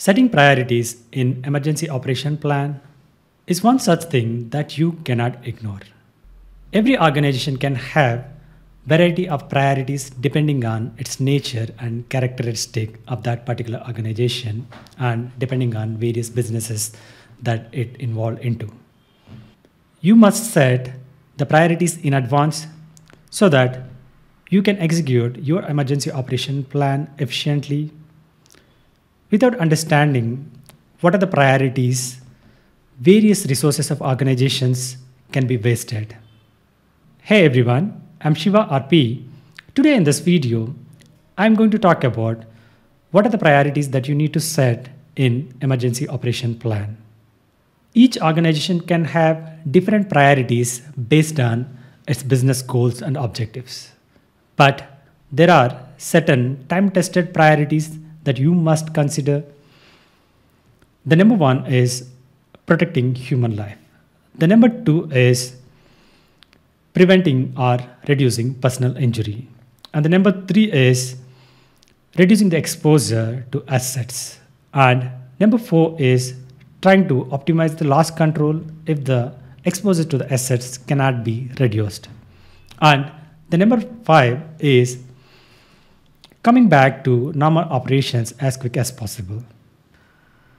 Setting priorities in emergency operation plan is one such thing that you cannot ignore. Every organization can have variety of priorities depending on its nature and characteristic of that particular organization and depending on various businesses that it involved into. You must set the priorities in advance so that you can execute your emergency operation plan efficiently Without understanding what are the priorities, various resources of organizations can be wasted. Hey everyone, I'm Shiva RP. Today in this video, I'm going to talk about what are the priorities that you need to set in emergency operation plan. Each organization can have different priorities based on its business goals and objectives. But there are certain time tested priorities that you must consider? The number one is protecting human life. The number two is preventing or reducing personal injury. And the number three is reducing the exposure to assets. And number four is trying to optimize the loss control if the exposure to the assets cannot be reduced. And the number five is coming back to normal operations as quick as possible.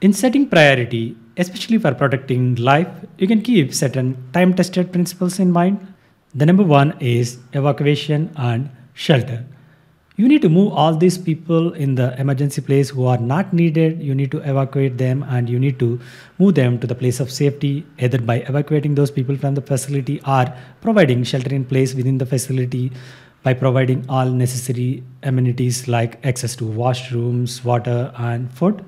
In setting priority, especially for protecting life, you can keep certain time tested principles in mind. The number one is evacuation and shelter. You need to move all these people in the emergency place who are not needed. You need to evacuate them and you need to move them to the place of safety, either by evacuating those people from the facility or providing shelter in place within the facility by providing all necessary amenities like access to washrooms, water, and food.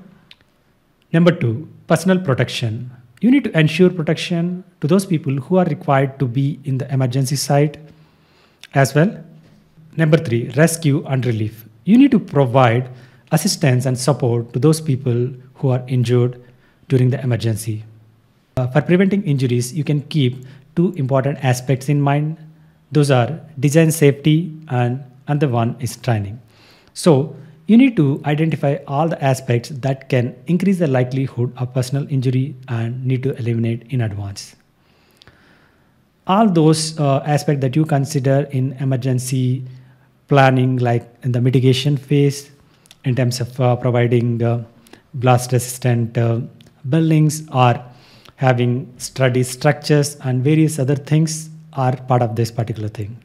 Number two, personal protection. You need to ensure protection to those people who are required to be in the emergency site as well. Number three, rescue and relief. You need to provide assistance and support to those people who are injured during the emergency. Uh, for preventing injuries, you can keep two important aspects in mind those are design safety and another one is training. So you need to identify all the aspects that can increase the likelihood of personal injury and need to eliminate in advance. All those uh, aspects that you consider in emergency planning, like in the mitigation phase, in terms of uh, providing uh, blast resistant uh, buildings or having sturdy structures and various other things are part of this particular thing.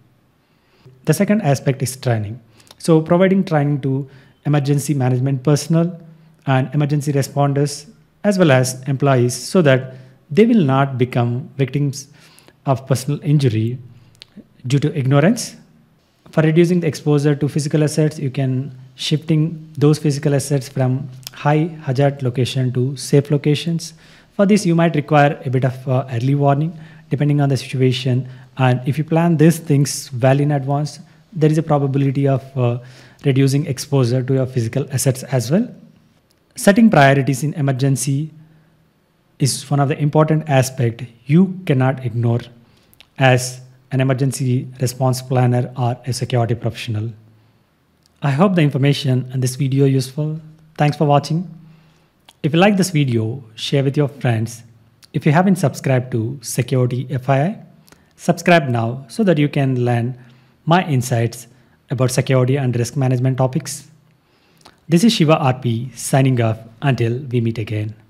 The second aspect is training. So providing training to emergency management personnel and emergency responders as well as employees so that they will not become victims of personal injury due to ignorance. For reducing the exposure to physical assets, you can shifting those physical assets from high hazard location to safe locations. For this, you might require a bit of uh, early warning depending on the situation. And if you plan these things well in advance, there is a probability of uh, reducing exposure to your physical assets as well. Setting priorities in emergency is one of the important aspect you cannot ignore as an emergency response planner or a security professional. I hope the information in this video useful. Thanks for watching. If you like this video, share with your friends if you haven't subscribed to Security FII, subscribe now so that you can learn my insights about security and risk management topics. This is Shiva RP signing off until we meet again.